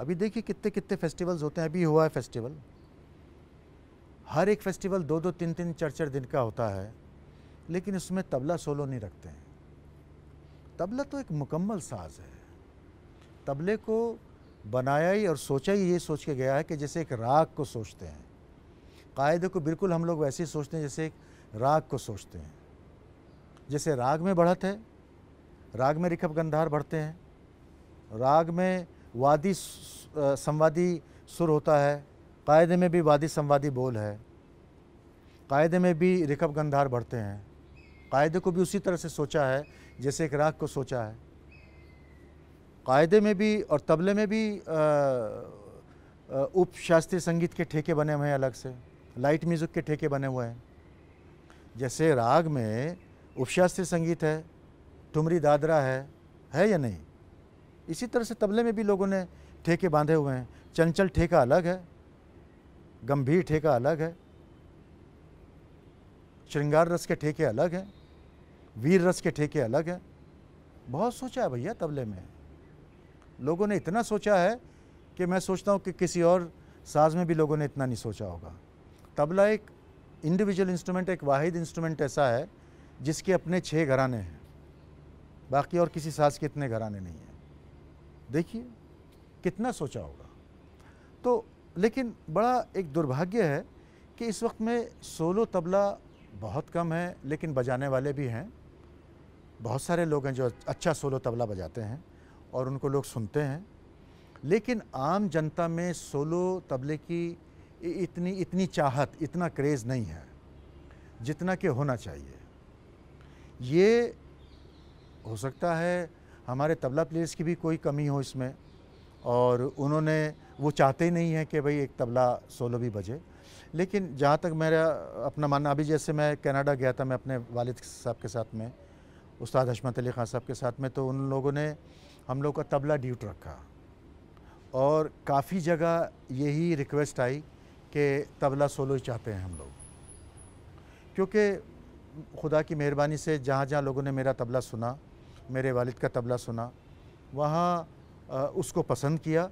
अभी देखिए कितने कितने फेस्टिवल्स होते हैं अभी हुआ है फेस्टिवल हर एक फेस्टिवल दो दो तीन तीन चार चार दिन का होता है लेकिन उसमें तबला सोलो नहीं रखते हैं तबला तो एक मुकम्मल साज है तबले को बनाया ही और सोचा ही ये सोच के गया है कि जैसे एक राग को सोचते हैं कायदे को बिल्कुल हम लोग वैसे ही सोचते हैं जैसे एक राग को सोचते हैं जैसे राग में बढ़त है राग में रिखभ गंधार बढ़ते हैं राग में वादी संवादी सुर होता है कायदे में भी वादी संवादी बोल है कायदे में भी रिकब गंधार बढ़ते हैं कायदे को भी उसी तरह से सोचा है जैसे एक राग को सोचा है कायदे में भी और तबले में भी उप शास्त्रीय संगीत के ठेके बने हुए हैं अलग से लाइट म्यूज़िक के ठेके बने हुए हैं जैसे राग में उपशास्त्रीय संगीत है ठुमरी दादरा है है या नहीं इसी तरह से तबले में भी लोगों ने ठेके बांधे हुए हैं चंचल ठेका अलग है गंभीर ठेका अलग है श्रृंगार रस के ठेके अलग हैं वीर रस के ठेके अलग हैं बहुत सोचा है भैया तबले में लोगों ने इतना सोचा है कि मैं सोचता हूँ कि किसी और साज में भी लोगों ने इतना नहीं सोचा होगा तबला एक इंडिविजुअल इंस्ट्रूमेंट एक वाहिद इंस्ट्रूमेंट ऐसा है जिसके अपने छः घराने हैं बाकी और किसी साज के इतने घराने नहीं हैं देखिए कितना सोचा होगा तो लेकिन बड़ा एक दुर्भाग्य है कि इस वक्त में सोलो तबला बहुत कम है लेकिन बजाने वाले भी हैं बहुत सारे लोग हैं जो अच्छा सोलो तबला बजाते हैं और उनको लोग सुनते हैं लेकिन आम जनता में सोलो तबले की इतनी इतनी चाहत इतना क्रेज़ नहीं है जितना कि होना चाहिए ये हो सकता है हमारे तबला प्लेयर्स की भी कोई कमी हो इसमें और उन्होंने वो चाहते ही नहीं हैं कि भाई एक तबला सोलो भी बजे लेकिन जहाँ तक मेरा अपना मानना अभी जैसे मैं कनाडा गया था मैं अपने वालिद साहब के साथ में उस्ताद हशमत अली खान साहब के साथ में तो उन लोगों ने हम लोग का तबला ड्यूट रखा और काफ़ी जगह यही रिक्वेस्ट आई कि तबला सोलो ही चाहते हैं हम लोग क्योंकि खुदा की मेहरबानी से जहाँ जहाँ लोगों ने मेरा तबला सुना मेरे वालिद का तबला सुना वहाँ उसको पसंद किया